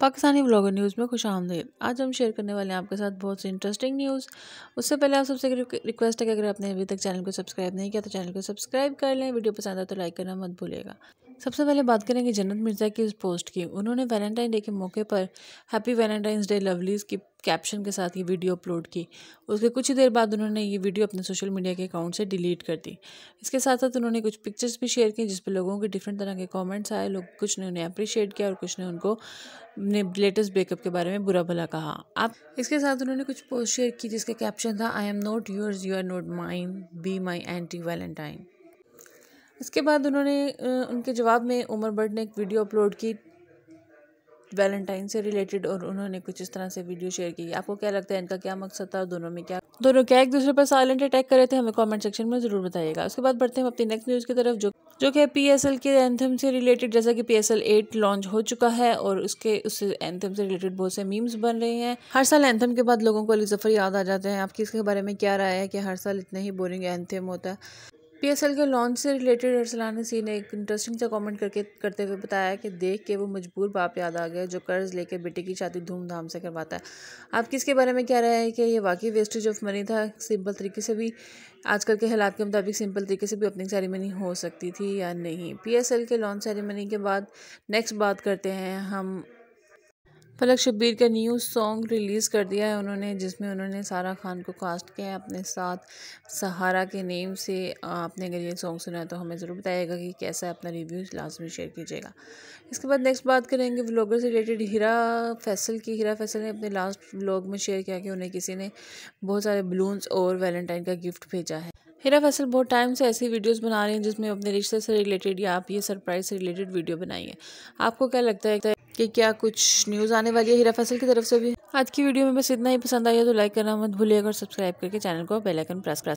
Pakistani blogger news में खुश आमदीद आज हम शेयर करने वाले हैं आपके साथ बहुत सी इंटरेस्टिंग न्यूज़ उससे पहले आप सबसे रिक्वेस्ट है कि अगर आपने अभी तक चैनल को सब्सक्राइब नहीं किया तो चैनल को सब्सक्राइब कर लें वीडियो पसंद आए तो लाइक करना मत भूलेगा सबसे पहले बात करेंगे जन्नत मिर्ज़ा की उस पोस्ट की उन्होंने वैलेंटाइन डे के मौके पर हैप्पी वैलेंटाइंस डे लवलीज़ की कैप्शन के साथ ये वीडियो अपलोड की उसके कुछ ही देर बाद उन्होंने ये वीडियो अपने सोशल मीडिया के अकाउंट से डिलीट कर दी इसके साथ साथ उन्होंने कुछ पिक्चर्स भी शेयर किए जिस पर लोगों के डिफरेंट तरह के कॉमेंट्स आए लोग कुछ ने उन्हें अप्रिशिएट किया और कुछ ने उनको ने लेटेस्ट ब्रेकअप के बारे में बुरा भला कहा आप इसके साथ उन्होंने कुछ पोस्ट शेयर की जिसका कैप्शन था I am not yours you are not mine be my anti Valentine इसके बाद उन्होंने उनके जवाब में उमर बर्ड ने एक वीडियो अपलोड की वैलेंटाइन से रिलेटेड और उन्होंने कुछ इस तरह से वीडियो शेयर की आपको क्या लगता है इनका क्या मकसद था दोनों में क्या दोनों क्या एक दूसरे पर साइलेंट अटैक करे थे हमें कमेंट सेक्शन में जरूर बताइएगा उसके बाद बढ़ते हैं अपनी नेक्स्ट न्यूज़ की तरफ जो जो कि पी एस एल के एंथम से रिलेटेड जैसा कि P S L eight launch हो चुका है और उसके उससे एंथम से रिलेटेड बहुत से मीम्स बन रहे हैं हर साल एंथम के बाद लोगों को अली जफर याद आ जाते हैं आपकी इसके बारे में क्या राय है कि हर साल इतना ही बोरिंग एंथम होता है एल के लॉन्च से रिलेटेड अरसलान नसी ने एक इंटरेस्टिंग सा कमेंट करके करते हुए बताया कि देख के वो मजबूर बाप याद आ गया जो कर्ज लेकर बेटे की शादी धूमधाम से करवाता है आप किसके बारे में क्या रहा है कि ये वाकई वेस्टेज ऑफ मनी था सिंपल तरीके से भी आजकल के हालात के मुताबिक सिंपल तरीके से भी ओपनिंग सेरेमनी हो सकती थी या नहीं पी के लॉन्च सेरेमनी के बाद नेक्स्ट बात करते हैं हम फलक शब्बीर का न्यू सॉन्ग रिलीज़ कर दिया है उन्होंने जिसमें उन्होंने सारा खान को कास्ट किया है अपने साथ सहारा के नेम से आपने अगर ये सॉन्ग सुना है तो हमें ज़रूर बताइएगा कि कैसा है अपना रिव्यूज़ लाजमी शेयर कीजिएगा इसके बाद नेक्स्ट बात करेंगे व्लॉगर से रिलेटेड हीरा फैसल की हीरा फैसल ने अपने लास्ट व्लॉग में शेयर किया कि उन्हें किसी ने बहुत सारे बलून्स और वैलेंटाइन का गिफ्ट भेजा है हीरा फैसल बहुत टाइम से ऐसी वीडियोस बना रही हैं जिसमें अपने रिश्ते से रिलेटेड या आप ये सरप्राइज से रिलेटेड वीडियो बनाई है आपको क्या लगता है कि क्या कुछ न्यूज़ आने वाली है हीरा फसल की तरफ से भी आज की वीडियो में बस इतना ही पसंद आया तो लाइक करना मत भूलिएगा और सब्सक्राइब करके चैनल को बेल आइकन प्रेस प्रेस